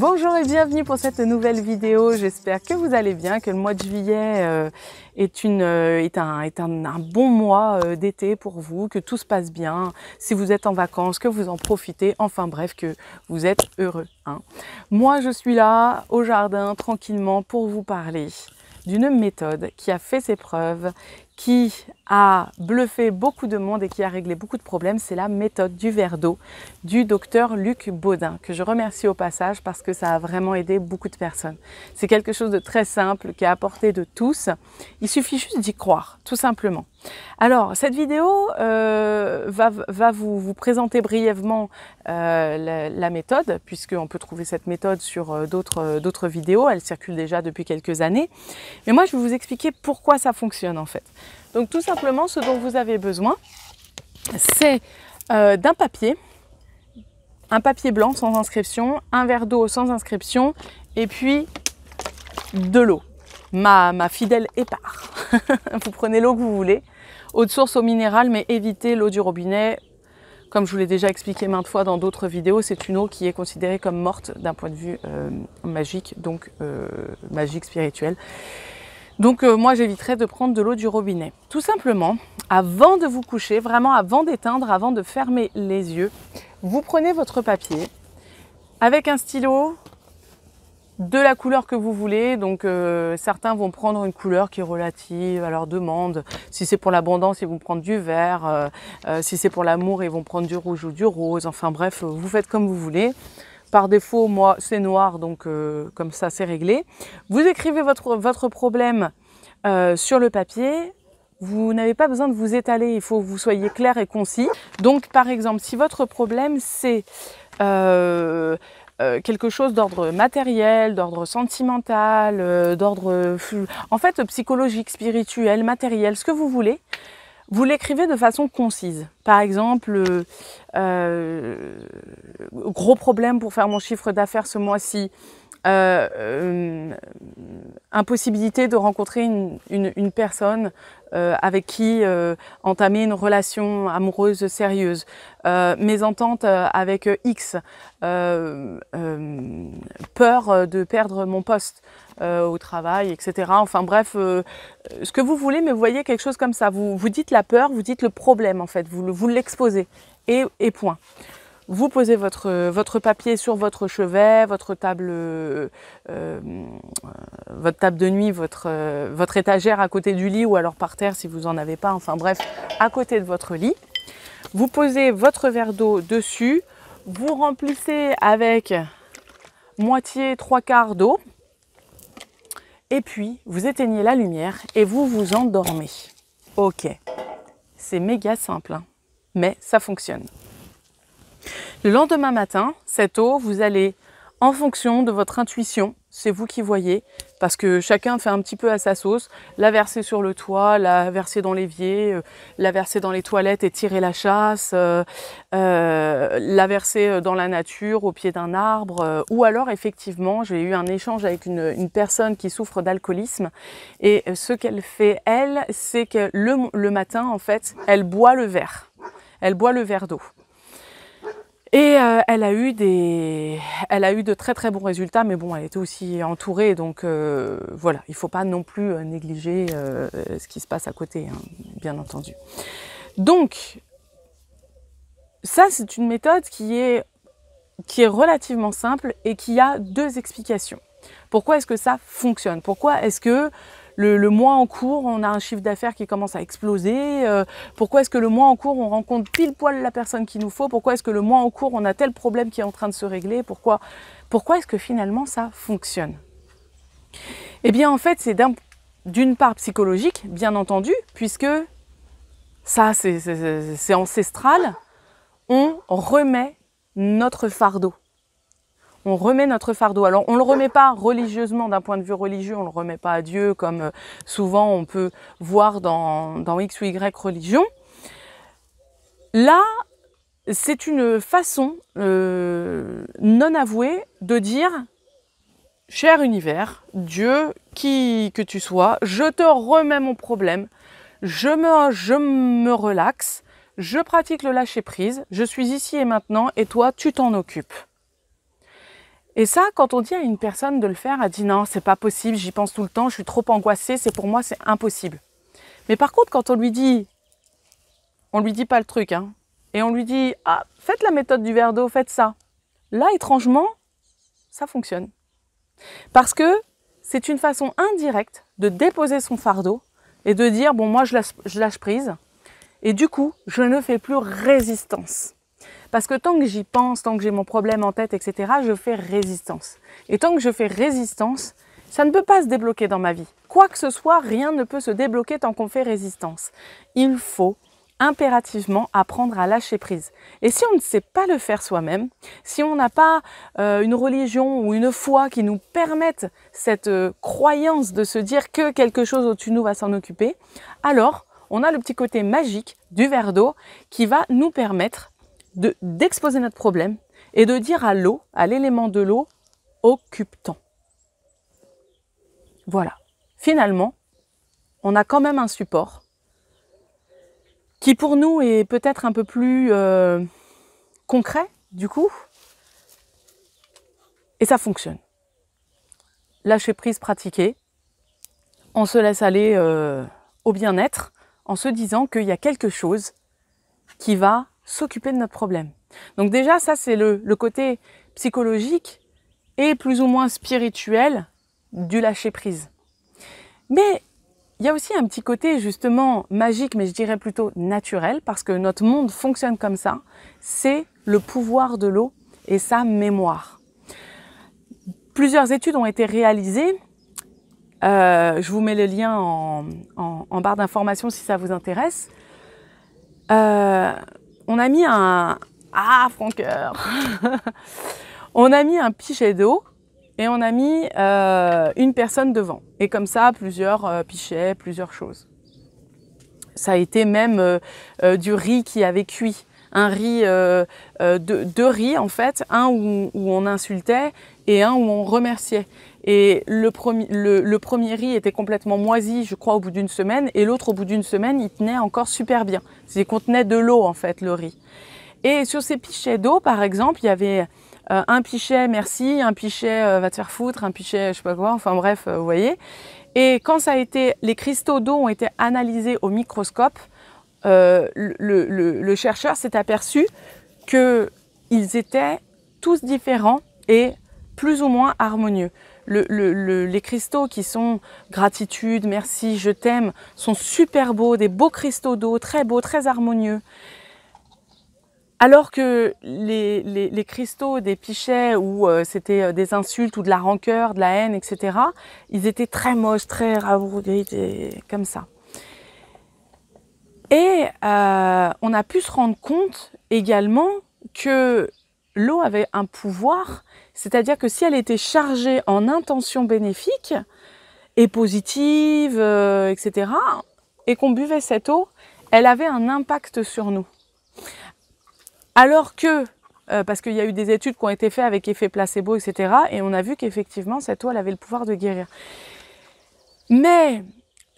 Bonjour et bienvenue pour cette nouvelle vidéo. J'espère que vous allez bien, que le mois de juillet euh, est, euh, un, bon mois euh, d'été pour vous, que tout se passe bien, si vous êtes en vacances, que vous en profitez, enfin bref, que vous êtes heureux. Hein. Moi, je suis là au jardin tranquillement pour vous parler d'une méthode qui a fait ses preuves, qui a bluffé beaucoup de monde et qui a réglé beaucoup de problèmes, c'est la méthode du verre d'eau du docteur Luc Baudin, que je remercie au passage parce que ça a vraiment aidé beaucoup de personnes. C'est quelque chose de très simple qui est apporté de tous. Il suffit juste d'y croire, tout simplement. Alors, cette vidéo euh, va, vous, présenter brièvement euh, la, méthode, puisqu'on peut trouver cette méthode sur euh, d'autres vidéos, elle circule déjà depuis quelques années. Mais moi, je vais vous expliquer pourquoi ça fonctionne en fait. Donc tout simplement, ce dont vous avez besoin, c'est euh, d'un papier, un papier blanc sans inscription, un verre d'eau sans inscription, et puis de l'eau. Ma, fidèle épargne, vous prenez l'eau que vous voulez, eau de source, eau minérale, mais évitez l'eau du robinet. Comme je vous l'ai déjà expliqué maintes fois dans d'autres vidéos, c'est une eau qui est considérée comme morte d'un point de vue euh, magique, donc euh, magique spirituel. Donc euh, moi j'éviterai de prendre de l'eau du robinet. Tout simplement, avant de vous coucher, vraiment avant d'éteindre, avant de fermer les yeux, vous prenez votre papier avec un stylo de la couleur que vous voulez. Donc euh, certains vont prendre une couleur qui est relative à leur demande. Si c'est pour l'abondance, ils vont prendre du vert. Euh, si c'est pour l'amour, ils vont prendre du rouge ou du rose. Enfin bref, vous faites comme vous voulez. Par défaut, moi, c'est noir, donc euh, comme ça, c'est réglé. Vous écrivez votre, votre problème euh, sur le papier. Vous n'avez pas besoin de vous étaler, il faut que vous soyez clair et concis. Donc, par exemple, si votre problème, c'est euh, quelque chose d'ordre matériel, d'ordre sentimental, d'ordre, en fait, psychologique, spirituel, matériel, ce que vous voulez, vous l'écrivez de façon concise. Par exemple, euh, gros problème pour faire mon chiffre d'affaires ce mois-ci. Euh, euh, impossibilité de rencontrer une, personne euh, avec qui entamer une relation amoureuse sérieuse, mésentente avec X, peur de perdre mon poste au travail, etc. Enfin bref, ce que vous voulez, mais vous voyez quelque chose comme ça. Vous, vous dites la peur, vous dites le problème en fait, vous, vous l'exposez et point. Vous posez votre, papier sur votre chevet, votre table, euh, euh, votre table de nuit, euh, votre, étagère à côté du lit ou alors par terre si vous n'en avez pas, enfin bref, à côté de votre lit. Vous posez votre verre d'eau dessus, vous remplissez avec moitié, trois quarts d'eau, et puis vous éteignez la lumière et vous vous endormez. Ok, c'est méga simple, hein, mais ça fonctionne. Le lendemain matin, cette eau, vous allez, en fonction de votre intuition, c'est vous qui voyez, parce que chacun fait un petit peu à sa sauce, la verser sur le toit, la verser dans l'évier, euh, la verser dans les toilettes et tirer la chasse, euh, euh, la verser dans la nature, au pied d'un arbre, ou alors effectivement, j'ai eu un échange avec une, personne qui souffre d'alcoolisme, et ce qu'elle fait, elle, c'est que le matin, en fait, elle boit le verre, elle boit le verre d'eau. Et euh, elle, a eu des... elle a eu de très très bons résultats, mais bon, elle était aussi entourée, donc euh, voilà, il ne faut pas non plus euh, négliger ce qui se passe à côté, hein, bien entendu. Donc, ça c'est une méthode qui est, qui est relativement simple et qui a deux explications. Pourquoi est-ce que ça fonctionne Pourquoi est-ce que le, mois en cours, on a un chiffre d'affaires qui commence à exploser. Euh, pourquoi est-ce que le mois en cours, on rencontre pile poil la personne qu'il nous faut Pourquoi est-ce que le mois en cours, on a tel problème qui est en train de se régler Pourquoi, pourquoi est-ce que finalement ça fonctionne Eh bien, en fait, c'est d'une part psychologique, bien entendu, puisque ça, c'est ancestral. On remet notre fardeau on remet notre fardeau. Alors on le remet pas religieusement d'un point de vue religieux, on ne le remet pas à Dieu comme euh, souvent on peut voir dans, X ou Y religion. Là, c'est une façon euh, non avouée de dire Cher univers, Dieu, qui que tu sois, je te remets mon problème, je me, je me relaxe, je pratique le lâcher-prise, je suis ici et maintenant, et toi, tu t'en occupes. Et ça, quand on dit à une personne de le faire, elle dit non, c'est pas possible, j'y pense tout le temps, je suis trop angoissée, c'est pour moi, c'est impossible. Mais par contre, quand on lui dit, on lui dit pas le truc, hein, et on lui dit ah, faites la méthode du verre d'eau, faites ça. Là, étrangement, ça fonctionne. Parce que c'est une façon indirecte de déposer son fardeau et de dire bon, moi, je lâche prise, et du coup, je ne fais plus résistance. Parce que tant que j'y pense, tant que j'ai mon problème en tête, etc., je fais résistance. Et tant que je fais résistance, ça ne peut pas se débloquer dans ma vie. Quoi que ce soit, rien ne peut se débloquer tant qu'on fait résistance. Il faut impérativement apprendre à lâcher prise. Et si on ne sait pas le faire soi-même, si on n'a pas euh, une religion ou une foi qui nous permette cette euh, croyance de se dire que quelque chose au-dessus de nous va s'en occuper, alors on a le petit côté magique du verre d'eau qui va nous permettre d'exposer notre problème et de dire à l'eau, à l'élément de l'eau, occupe-t'en. Voilà. Finalement, on a quand même un support qui pour nous est peut-être un peu plus euh, concret du coup. Et ça fonctionne. Lâcher prise pratiquer. on se laisse aller euh, au bien-être en se disant qu'il y a quelque chose qui va s'occuper de notre problème. Donc déjà, ça, c'est le, côté psychologique et plus ou moins spirituel du lâcher-prise. Mais il y a aussi un petit côté justement magique, mais je dirais plutôt naturel, parce que notre monde fonctionne comme ça, c'est le pouvoir de l'eau et sa mémoire. Plusieurs études ont été réalisées. Euh, je vous mets le lien en, barre d'information si ça vous intéresse. Euh, on a mis un... Ah, On a mis un pichet d'eau et on a mis euh, une personne devant. Et comme ça, plusieurs euh, pichets, plusieurs choses. Ça a été même euh, du riz qui avait cuit. Un riz, de, deux riz en fait, un où on insultait et un où on remerciait. Et le premier, riz était complètement moisi, je crois, au bout d'une semaine, et l'autre, au bout d'une semaine, il tenait encore super bien. Il contenait de l'eau, en fait, le riz. Et sur ces pichets d'eau, par exemple, il y avait euh, un pichet merci, un pichet euh, va te faire foutre, un pichet je sais pas quoi, enfin bref, euh, vous voyez. Et quand ça a été, les cristaux d'eau ont été analysés au microscope, le, le, chercheur s'est aperçu qu'ils étaient tous différents et plus ou moins harmonieux les cristaux qui sont gratitude, merci, je t'aime, sont super beaux, des beaux cristaux d'eau, très beaux, très harmonieux. Alors que les, cristaux des pichets où euh, c'était euh, des insultes ou de la rancœur, de la haine, etc., ils étaient très moches, très rabougris, comme ça. Et euh, on a pu se rendre compte également que l'eau avait un pouvoir, c'est-à-dire que si elle était chargée en intentions bénéfiques et positives, euh, etc., et qu'on buvait cette eau, elle avait un impact sur nous. Alors que, euh, parce qu'il y a eu des études qui ont été faites avec effet placebo, etc., et on a vu qu'effectivement, cette eau, elle avait le pouvoir de guérir. Mais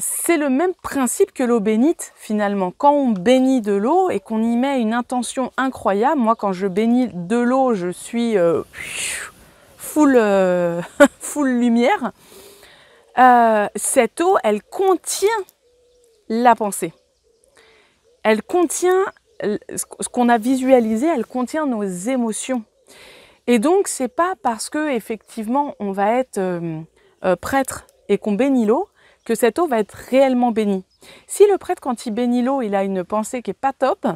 c'est le même principe que l'eau bénite finalement. Quand on bénit de l'eau et qu'on y met une intention incroyable, moi quand je bénis de l'eau, je suis euh, euh, full, lumière. Euh, cette eau, elle contient la pensée. Elle contient ce qu'on a visualisé, elle contient nos émotions. Et donc, c'est pas parce que effectivement on va être prêtre et qu'on bénit l'eau que cette eau va être réellement bénie. Si le prêtre, quand il bénit l'eau, il a une pensée qui n'est pas top,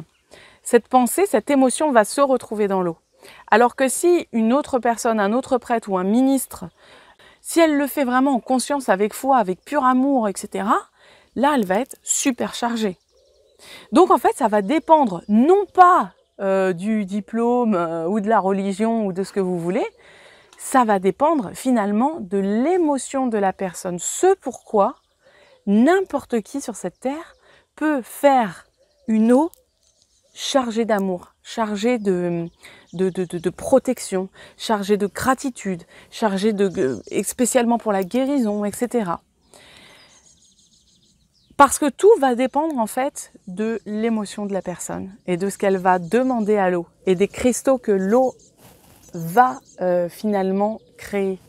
cette pensée, cette émotion va se retrouver dans l'eau. Alors que si une autre personne, un autre prêtre ou un ministre, si elle le fait vraiment en conscience, avec foi, avec pur amour, etc., là, elle va être super chargée. Donc en fait, ça va dépendre non pas euh, du diplôme euh, ou de la religion ou de ce que vous voulez, ça va dépendre finalement de l'émotion de la personne. Ce pourquoi n'importe qui sur cette terre peut faire une eau chargée d'amour, chargée de de, protection, chargée de gratitude, chargée de euh, spécialement pour la guérison, etc. Parce que tout va dépendre en fait de l'émotion de la personne et de ce qu'elle va demander à l'eau et des cristaux que l'eau va euh, finalement créer.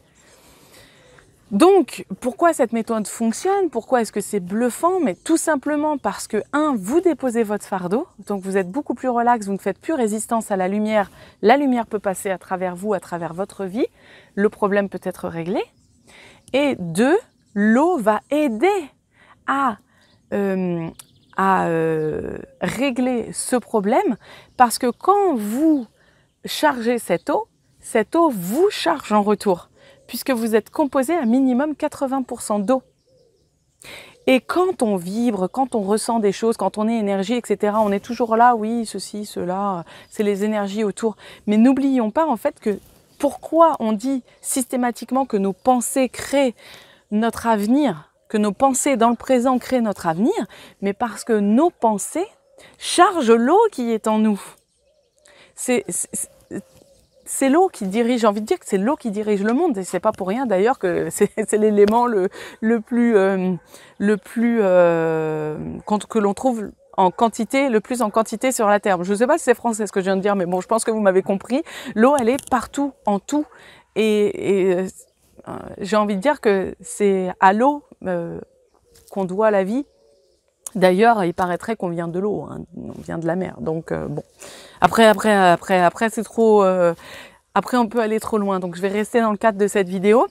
Donc, pourquoi cette méthode fonctionne Pourquoi est-ce que c'est bluffant Mais tout simplement parce que, un, vous déposez votre fardeau, donc vous êtes beaucoup plus relax, vous ne faites plus résistance à la lumière, la lumière peut passer à travers vous, à travers votre vie, le problème peut être réglé. Et deux, l'eau va aider à, euh, euh, régler ce problème, parce que quand vous chargez cette eau, cette eau vous charge en retour, puisque vous êtes composé à minimum 80% d'eau. Et quand on vibre, quand on ressent des choses, quand on est énergie, etc., on est toujours là, oui, ceci, cela, c'est les énergies autour. Mais n'oublions pas en fait que pourquoi on dit systématiquement que nos pensées créent notre avenir, que nos pensées dans le présent créent notre avenir, mais parce que nos pensées chargent l'eau qui est en nous. C'est c'est l'eau qui dirige, j'ai envie de dire que c'est l'eau qui dirige le monde, et c'est pas pour rien d'ailleurs que c'est l'élément le, le, plus, euh, le plus euh, que l'on trouve en quantité, le plus en quantité sur la Terre. Je sais pas si c'est français ce que je viens de dire, mais bon, je pense que vous m'avez compris. L'eau, elle est partout, en tout. Et, euh, j'ai envie de dire que c'est à l'eau euh, qu'on doit la vie, D'ailleurs, il paraîtrait qu'on vient de l'eau, hein. on vient de la mer. Donc euh, bon, après, après, après, après, c'est trop. Euh, après, on peut aller trop loin. Donc, je vais rester dans le cadre de cette vidéo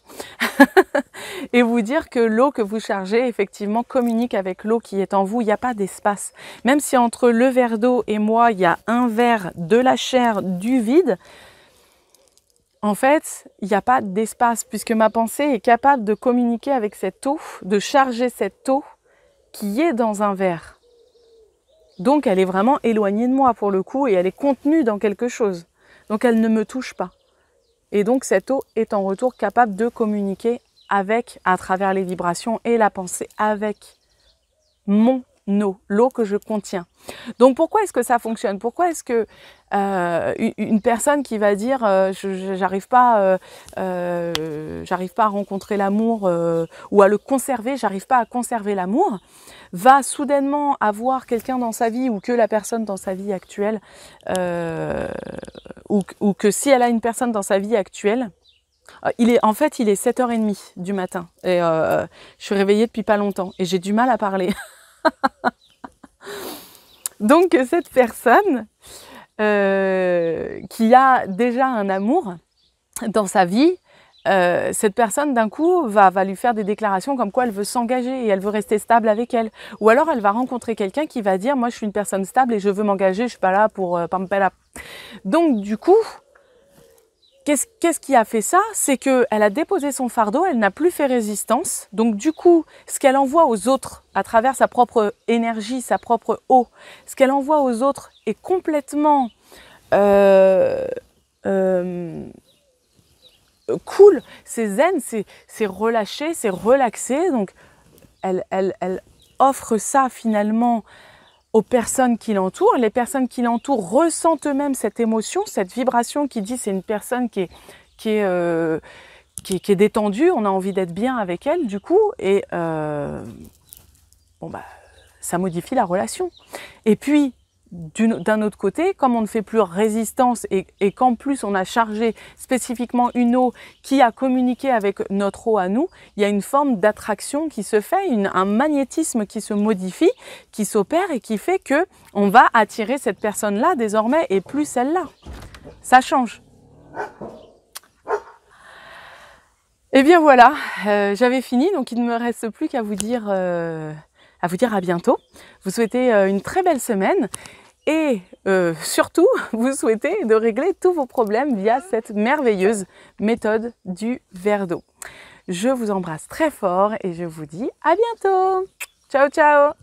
et vous dire que l'eau que vous chargez, effectivement, communique avec l'eau qui est en vous. Il n'y a pas d'espace. Même si entre le verre d'eau et moi, il y a un verre de la chair, du vide, en fait, il n'y a pas d'espace puisque ma pensée est capable de communiquer avec cette eau, de charger cette eau qui est dans un verre. Donc elle est vraiment éloignée de moi pour le coup et elle est contenue dans quelque chose. Donc elle ne me touche pas. Et donc cette eau est en retour capable de communiquer avec, à travers les vibrations et la pensée, avec mon l'eau que je contiens. Donc pourquoi est-ce que ça fonctionne Pourquoi est-ce que euh, une personne qui va dire euh, je j'arrive pas, euh, j'arrive pas à rencontrer l'amour ou à le conserver, j'arrive pas à conserver l'amour, va soudainement avoir quelqu'un dans sa vie ou que la personne dans sa vie actuelle ou, que si elle a une personne dans sa vie actuelle, il est, en fait, il est 7h30 du matin et je suis réveillée depuis pas longtemps et j'ai du mal à parler. Donc cette personne euh, qui a déjà un amour dans sa vie, euh, cette personne d'un coup va, va, lui faire des déclarations comme quoi elle veut s'engager et elle veut rester stable avec elle. Ou alors elle va rencontrer quelqu'un qui va dire moi je suis une personne stable et je veux m'engager, je suis pas là pour euh, Donc du coup, Qu'est-ce qui a fait ça C'est qu'elle a déposé son fardeau, elle n'a plus fait résistance. Donc du coup, ce qu'elle envoie aux autres à travers sa propre énergie, sa propre eau, ce qu'elle envoie aux autres est complètement euh, euh, cool, c'est zen, c'est relâché, c'est relaxé. Donc elle, offre ça finalement aux personnes qui l'entourent. Les personnes qui l'entourent ressentent eux-mêmes cette émotion, cette vibration qui dit c'est une personne qui est, qui est, euh, qui, détendue, on a envie d'être bien avec elle du coup, et euh, bon bah ça modifie la relation. Et puis d'un autre côté, comme on ne fait plus résistance et, qu'en plus on a chargé spécifiquement une eau qui a communiqué avec notre eau à nous, il y a une forme d'attraction qui se fait, un magnétisme qui se modifie, qui s'opère et qui fait que on va attirer cette personne-là désormais et plus celle-là. Ça change. Et eh bien voilà, euh, j'avais fini, donc il ne me reste plus qu'à vous dire. Euh, à vous dire à bientôt, vous souhaitez euh, une très belle semaine et euh, surtout, vous souhaitez de régler tous vos problèmes via cette merveilleuse méthode du verre d'eau. Je vous embrasse très fort et je vous dis à bientôt. Ciao ciao